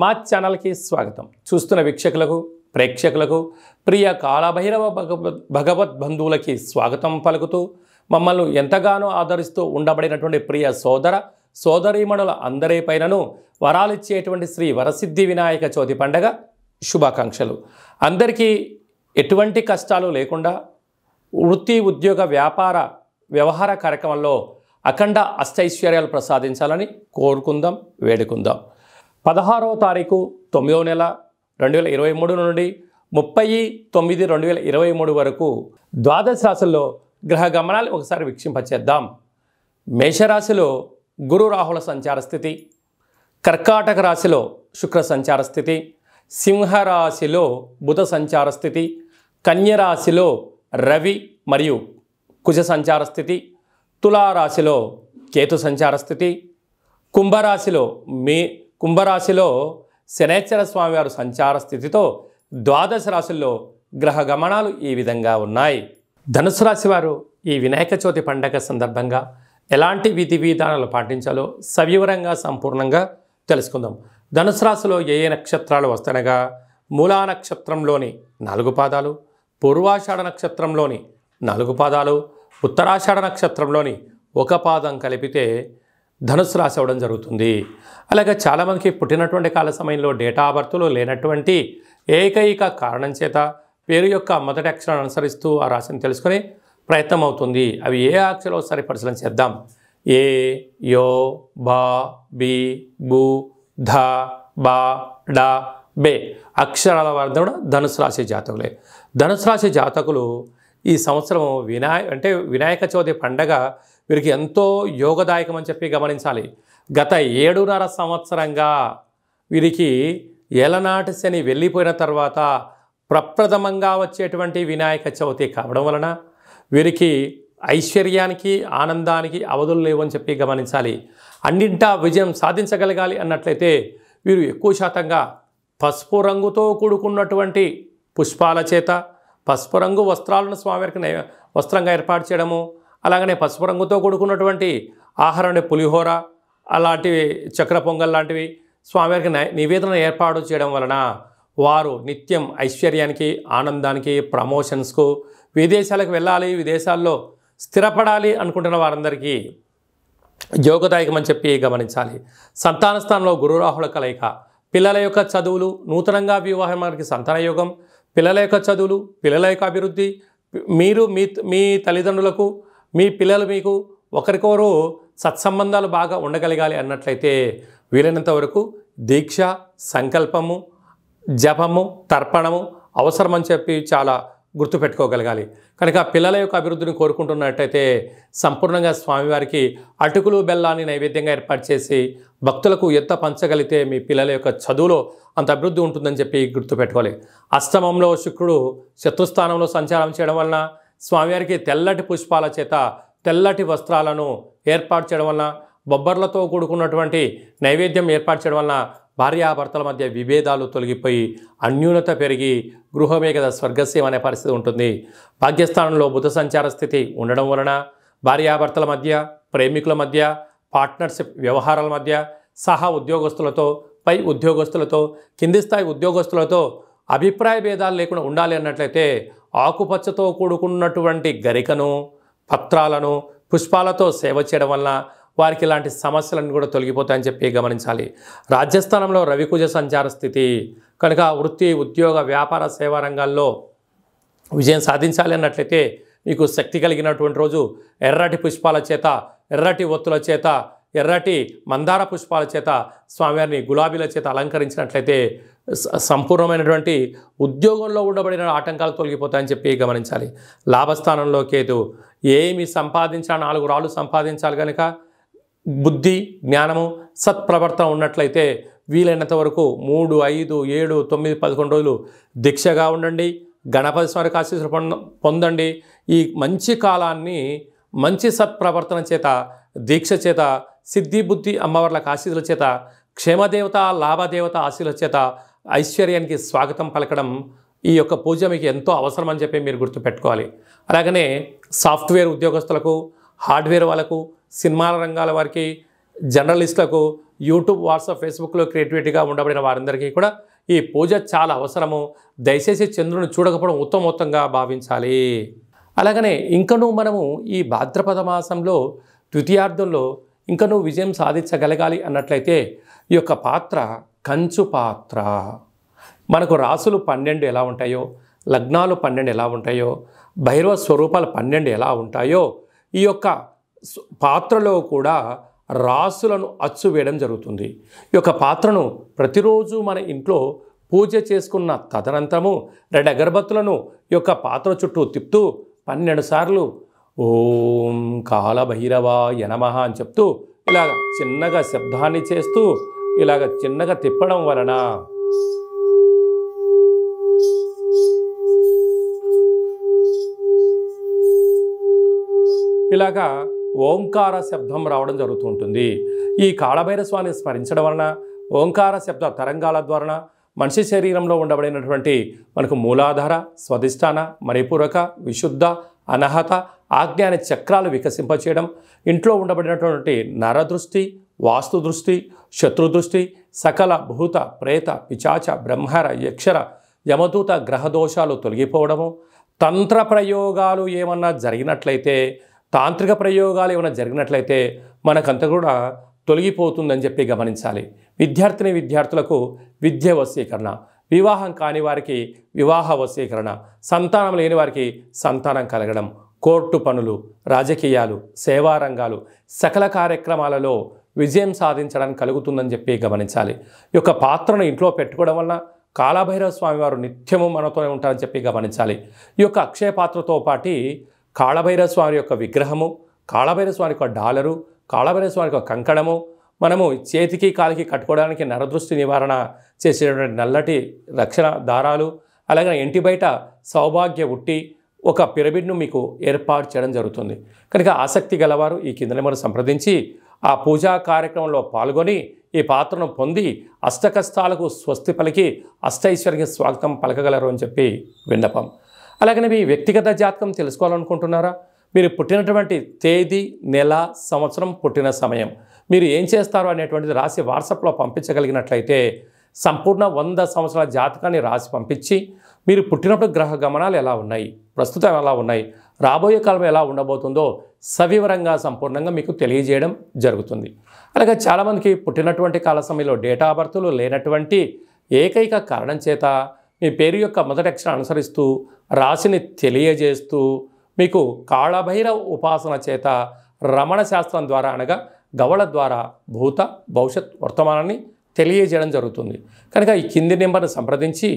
మా ఛానల్కి స్వాగతం చూస్తున్న వీక్షకులకు ప్రేక్షకులకు ప్రియ కాళభైరవ భగవద్ బంధువులకి స్వాగతం పలుకుతూ మమ్మల్ని ఎంతగానో ఆదరిస్తూ ఉండబడినటువంటి ప్రియ సోదర సోదరీమణుల అందరి పైనను వరాలిచ్చేటువంటి శ్రీ వరసిద్ధి వినాయక చవితి పండగ శుభాకాంక్షలు అందరికీ ఎటువంటి కష్టాలు లేకుండా వృత్తి ఉద్యోగ వ్యాపార వ్యవహార కార్యక్రమంలో అఖండ అష్టైశ్వర్యాలు ప్రసాదించాలని కోరుకుందాం వేడుకుందాం పదహారవ తారీఖు తొమ్మిదవ నెల రెండు వేల ఇరవై మూడు నుండి ముప్పై తొమ్మిది రెండు వేల ఇరవై మూడు వరకు ద్వాదశ రాశుల్లో గ్రహ గమనాలు ఒకసారి వీక్షింపచేద్దాం మేషరాశిలో గురు రాహుల సంచార స్థితి కర్కాటక రాశిలో శుక్ర సంచార స్థితి సింహరాశిలో బుధ సంచార స్థితి కన్యరాశిలో రవి మరియు కుజ సంచార స్థితి తులారాశిలో కేతు సంచార స్థితి కుంభరాశిలో మే కుంభరాశిలో శనేశ్వర స్వామివారు సంచార స్థితితో ద్వాదశ రాశుల్లో గ్రహ గమనాలు ఈ విధంగా ఉన్నాయి ధనుసు రాశి వారు ఈ వినాయక చవితి పండగ సందర్భంగా ఎలాంటి విధి విధానాలు పాటించాలో సవివరంగా సంపూర్ణంగా తెలుసుకుందాం ధనుసు రాశిలో ఏ ఏ నక్షత్రాలు వస్తనగా మూలా నక్షత్రంలోని నాలుగు పాదాలు పూర్వాషాఢ నక్షత్రంలోని నాలుగు పాదాలు ఉత్తరాషాఢ నక్షత్రంలోని ఒక పాదం కలిపితే ధనుస్సు రాసి అవ్వడం జరుగుతుంది అలాగే చాలామందికి పుట్టినటువంటి కాల సమయంలో డేటా బర్త్లు లేనటువంటి ఏకైక కారణం చేత పేరు యొక్క మొదటి అక్షరాన్ని అనుసరిస్తూ ఆ రాశిని తెలుసుకునే ప్రయత్నం అవుతుంది అవి ఏ అక్షరాలు ఒకసారి పరిశీలన చేద్దాం ఏ యో బా బి బు ధ బా డా బే అక్షరాల వారి కూడా ధనుసు రాశి జాతకులే ధనుసు రాశి జాతకులు ఈ సంవత్సరం వినాయ అంటే వినాయక చవితి పండగ వీరికి ఎంతో యోగదాయకం అని చెప్పి గమనించాలి గత ఏడున్నర సంవత్సరంగా వీరికి ఏలనాటి శని వెళ్ళిపోయిన తర్వాత ప్రప్రథమంగా వచ్చేటువంటి వినాయక చవితి కావడం వలన వీరికి ఐశ్వర్యానికి ఆనందానికి అవధులు లేవని చెప్పి గమనించాలి అన్నింటా విజయం సాధించగలగాలి అన్నట్లయితే వీరు ఎక్కువ శాతంగా పసుపు రంగుతో కూడుకున్నటువంటి పుష్పాల చేత పసుపు రంగు వస్త్రాలను స్వామివారికి వస్త్రంగా ఏర్పాటు చేయడము అలాగనే పసుపు రంగుతో కూడుకున్నటువంటి ఆహారం పులిహోర అలాంటివి చక్ర పొంగల్ లాంటివి స్వామివారికి నివేదన ఏర్పాటు చేయడం వలన వారు నిత్యం ఐశ్వర్యానికి ఆనందానికి ప్రమోషన్స్కు విదేశాలకు వెళ్ళాలి విదేశాల్లో స్థిరపడాలి అనుకుంటున్న వారందరికీ యోగదాయకమని చెప్పి గమనించాలి సంతాన స్థానంలో గురురాహుల కలయిక పిల్లల యొక్క చదువులు నూతనంగా వివాహమానికి సంతాన యోగం పిల్లల యొక్క చదువులు పిల్లల యొక్క అభివృద్ధి మీరు మీ మీ తల్లిదండ్రులకు మీ పిల్లలు మీకు ఒకరికొకరు సత్సంబంధాలు బాగా ఉండగలగాలి అన్నట్లయితే వీలైనంత వరకు దీక్ష సంకల్పము జపము తర్పణము అవసరమని చెప్పి చాలా గుర్తుపెట్టుకోగలగాలి కనుక పిల్లల యొక్క అభివృద్ధిని కోరుకుంటున్నట్టయితే సంపూర్ణంగా స్వామివారికి అటుకులు బెల్లాన్ని నైవేద్యంగా ఏర్పాటు చేసి భక్తులకు ఎంత పంచగలిగితే మీ పిల్లల యొక్క చదువులో అంత అభివృద్ధి ఉంటుందని చెప్పి గుర్తుపెట్టుకోవాలి అష్టమంలో శుక్రుడు శత్రుస్థానంలో సంచారం చేయడం వలన స్వామివారికి తెల్లటి పుష్పాల చేత తెల్లటి వస్త్రాలను ఏర్పాటు చేయడం వలన బొబ్బర్లతో కూడుకున్నటువంటి నైవేద్యం ఏర్పాటు చేయడం వలన భార్యాభర్తల మధ్య విభేదాలు తొలగిపోయి అన్యూనత పెరిగి గృహమే కదా స్వర్గస్యం అనే పరిస్థితి ఉంటుంది భాగ్యస్థానంలో బుధ సంచార స్థితి ఉండడం వలన భార్యాభర్తల మధ్య ప్రేమికుల మధ్య పార్ట్నర్షిప్ వ్యవహారాల మధ్య సహా ఉద్యోగస్తులతో పై ఉద్యోగస్తులతో కింది స్థాయి ఉద్యోగస్తులతో అభిప్రాయ భేదాలు లేకుండా ఉండాలి అన్నట్లయితే ఆకుపచ్చతో కూడుకున్నటువంటి గరికను పత్రాలను పుష్పాలతో సేవ చేయడం వల్ల వారికి ఇలాంటి సమస్యలను కూడా తొలగిపోతాయని చెప్పి గమనించాలి రాజ్యస్థానంలో రవికుజ సంచార స్థితి కనుక వృత్తి ఉద్యోగ వ్యాపార సేవా రంగాల్లో విజయం సాధించాలి అన్నట్లయితే మీకు శక్తి కలిగినటువంటి రోజు ఎర్రటి పుష్పాల చేత ఎర్రటి ఒత్తుల చేత ఎర్రటి మందార పుష్పాల చేత స్వామివారిని గులాబీల చేత అలంకరించినట్లయితే సంపూర్ణమైనటువంటి ఉద్యోగంలో ఉండబడిన ఆటంకాలు తొలగిపోతాయని చెప్పి గమనించాలి లాభస్థానంలో కేతు ఏమి సంపాదించాలి నాలుగు రాళ్ళు సంపాదించాలి కనుక బుద్ధి జ్ఞానము సత్ప్రవర్తన ఉన్నట్లయితే వీలైనంత వరకు మూడు ఐదు ఏడు తొమ్మిది పదకొండు రోజులు దీక్షగా ఉండండి గణపతి స్వారికి ఆశీస్సులు పొందండి ఈ మంచి కాలాన్ని మంచి సత్ప్రవర్తన చేత దీక్ష చేత సిద్ధి బుద్ధి అమ్మవార్ల ఆశీసుల చేత క్షేమదేవత లాభదేవత ఆశీల చేత ఐశ్వర్యానికి స్వాగతం పలకడం ఈ యొక్క పూజ మీకు ఎంతో అవసరం అని చెప్పి మీరు గుర్తుపెట్టుకోవాలి అలాగనే సాఫ్ట్వేర్ ఉద్యోగస్తులకు హార్డ్వేర్ వాళ్ళకు సినిమాల రంగాల వారికి జర్నలిస్టులకు యూట్యూబ్ వాట్సాప్ ఫేస్బుక్లో క్రియేటివిటీగా ఉండబడిన వారందరికీ కూడా ఈ పూజ చాలా అవసరము దయచేసి చంద్రుని చూడకపోవడం ఉత్తమోత్తంగా భావించాలి అలాగనే ఇంకనూ మనము ఈ భాద్రపద మాసంలో ద్వితీయార్థంలో ఇంకనూ విజయం సాధించగలగాలి అన్నట్లయితే ఈ యొక్క పాత్ర కంచు పాత్ర మనకు రాసులు పన్నెండు ఎలా ఉంటాయో లగ్నాలు పన్నెండు ఎలా ఉంటాయో భైరవ స్వరూపాలు పన్నెండు ఎలా ఉంటాయో ఈ యొక్క పాత్రలో కూడా రాసులను అచ్చు వేయడం జరుగుతుంది ఈ యొక్క పాత్రను ప్రతిరోజు మన ఇంట్లో పూజ చేసుకున్న తదనంతరము రెండు అగరబత్తులను ఈ యొక్క పాత్ర చుట్టూ తిప్పుతూ పన్నెండు సార్లు ఓం కాలభైరవ యనమహ అని చెప్తూ ఇలా చిన్నగా శబ్దాన్ని చేస్తూ ఇలాగ చిన్నగా తిప్పడం వలన ఇలాగా ఓంకార శబ్దం రావడం జరుగుతుంటుంది ఈ కాళభైర స్వామిని స్మరించడం వలన ఓంకార శబ్ద తరంగాల ద్వారా మనిషి శరీరంలో ఉండబడినటువంటి మనకు మూలాధార స్వధిష్టాన మణిపూరక విశుద్ధ అనహత ఆజ్ఞాని చక్రాలు వికసింపచేయడం ఇంట్లో ఉండబడినటువంటి నరదృష్టి వాస్తు దృష్టి శత్రుదృష్టి సకల భూత ప్రేత పిచాచ బ్రహ్మర యక్షర యమదూత గ్రహదోషాలు తొలగిపోవడము తంత్ర ప్రయోగాలు ఏమన్నా జరిగినట్లయితే తాంత్రిక ప్రయోగాలు ఏమైనా జరిగినట్లయితే మనకంత కూడా తొలగిపోతుందని చెప్పి గమనించాలి విద్యార్థిని విద్యార్థులకు విద్య వశీకరణ వివాహం కాని వారికి వివాహ వశీకరణ సంతానం లేని వారికి సంతానం కలగడం కోర్టు పనులు రాజకీయాలు సేవారంగాలు సకల కార్యక్రమాలలో విజయం సాధించడానికి కలుగుతుందని చెప్పి గమనించాలి ఈ యొక్క పాత్రను ఇంట్లో పెట్టుకోవడం వల్ల కాళభైరవ స్వామివారు నిత్యము మనతోనే ఉంటారని చెప్పి గమనించాలి ఈ యొక్క అక్షయ పాత్రతో పాటి కాళభైరవ స్వామి యొక్క విగ్రహము కాళభైరవ స్వామి యొక్క డాలరు కాళభైరవ స్వామి యొక్క కంకణము మనము చేతికి కాలికి కట్టుకోవడానికి నరదృష్టి నివారణ చేసేటువంటి నల్లటి రక్షణ దారాలు అలాగే ఇంటి బయట సౌభాగ్య ఉట్టి ఒక పిరమిడ్ను మీకు ఏర్పాటు చేయడం జరుగుతుంది కనుక ఆసక్తి గలవారు ఈ కింద మనం సంప్రదించి ఆ పూజా కార్యక్రమంలో పాల్గొని ఈ పాత్రను పొంది అష్టకష్టాలకు స్వస్తి పలికి అష్టైశ్వర్య స్వాగతం పలకగలరు అని చెప్పి విన్నపం అలాగనే మీ వ్యక్తిగత జాతకం తెలుసుకోవాలనుకుంటున్నారా మీరు పుట్టినటువంటి తేదీ నెల సంవత్సరం పుట్టిన సమయం మీరు ఏం చేస్తారు అనేటువంటిది రాసి వాట్సాప్లో పంపించగలిగినట్లయితే సంపూర్ణ వంద సంవత్సరాల జాతకాన్ని రాసి పంపించి మీరు పుట్టినప్పుడు గ్రహ గమనాలు ఎలా ఉన్నాయి ప్రస్తుతం ఎలా ఉన్నాయి రాబోయే కాలం ఎలా ఉండబోతుందో సవివరంగా సంపూర్ణంగా మీకు తెలియజేయడం జరుగుతుంది అలాగే చాలామందికి పుట్టినటువంటి కాల సమయంలో డేటా బర్త్లు లేనటువంటి ఏకైక కారణం చేత మీ పేరు యొక్క మొదటి అక్షరం అనుసరిస్తూ రాశిని తెలియజేస్తూ మీకు కాళభైరవ ఉపాసన చేత రమణ శాస్త్రం ద్వారా అనగా గవళ ద్వారా భూత భవిష్యత్ వర్తమానాన్ని తెలియజేయడం జరుగుతుంది కనుక ఈ కింది నెంబర్ను సంప్రదించి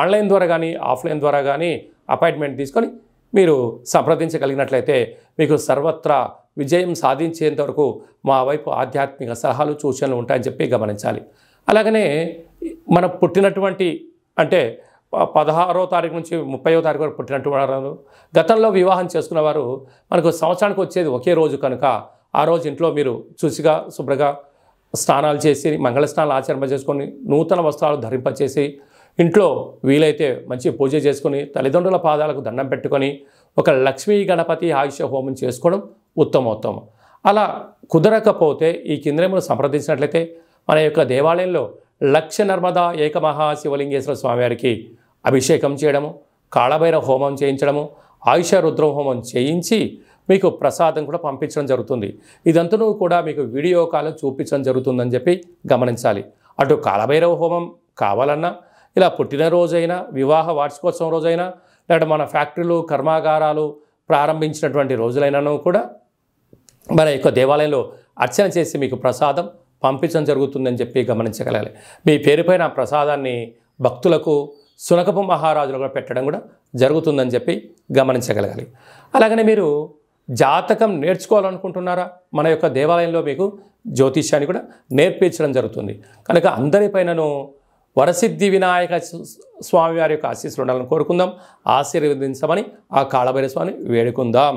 ఆన్లైన్ ద్వారా కానీ ఆఫ్లైన్ ద్వారా కానీ అపాయింట్మెంట్ తీసుకొని మీరు సంప్రదించగలిగినట్లయితే మీకు సర్వత్రా విజయం సాధించేంత వరకు మా వైపు ఆధ్యాత్మిక సలహాలు సూచనలు ఉంటాయని చెప్పి గమనించాలి అలాగనే మనం పుట్టినటువంటి అంటే పదహారో తారీఖు నుంచి ముప్పైవ తారీఖు వరకు పుట్టినటువంటి వారు గతంలో వివాహం చేసుకున్నవారు మనకు సంవత్సరానికి వచ్చేది ఒకే రోజు కనుక ఆ రోజు ఇంట్లో మీరు చూసిగా శుభ్రగా స్నానాలు చేసి మంగళ స్నానాలు ఆచరింప చేసుకొని నూతన వస్త్రాలు ధరింపచేసి ఇంట్లో వీలైతే మంచి పూజ చేసుకుని తల్లిదండ్రుల పాదాలకు దండం పెట్టుకొని ఒక లక్ష్మీ గణపతి ఆయుష హోమం చేసుకోవడం ఉత్తమోత్తమం అలా కుదరకపోతే ఈ కింద్రమును సంప్రదించినట్లయితే మన యొక్క దేవాలయంలో లక్ష నర్మద ఏకమహాశివలింగేశ్వర శివలింగేశ్వర స్వామివారికి అభిషేకం చేయడము కాళభైర హోమం చేయించడము ఆయుష రుద్ర హోమం చేయించి మీకు ప్రసాదం కూడా పంపించడం జరుగుతుంది ఇదంతనూ కూడా మీకు వీడియో కాల్ చూపించడం జరుగుతుందని చెప్పి గమనించాలి అటు కాళభైరవ హోమం కావాలన్నా ఇలా పుట్టినరోజైనా వివాహ వార్షికోత్సవం రోజైనా లేదా మన ఫ్యాక్టరీలు కర్మాగారాలు ప్రారంభించినటువంటి రోజులైనాను కూడా మన యొక్క దేవాలయంలో అర్చన చేసి మీకు ప్రసాదం పంపించడం జరుగుతుందని చెప్పి గమనించగలగాలి మీ పేరుపైన ప్రసాదాన్ని భక్తులకు సునకపు మహారాజులు కూడా పెట్టడం కూడా జరుగుతుందని చెప్పి గమనించగలగాలి అలాగనే మీరు జాతకం నేర్చుకోవాలనుకుంటున్నారా మన యొక్క దేవాలయంలో మీకు జ్యోతిష్యాన్ని కూడా నేర్పించడం జరుగుతుంది కనుక అందరిపైనను వరసిద్ధి వినాయక స్వామివారి యొక్క ఆశీస్సులు ఉండాలని కోరుకుందాం ఆశీర్వదించమని ఆ కాళభైరస్వామిని వేడుకుందాం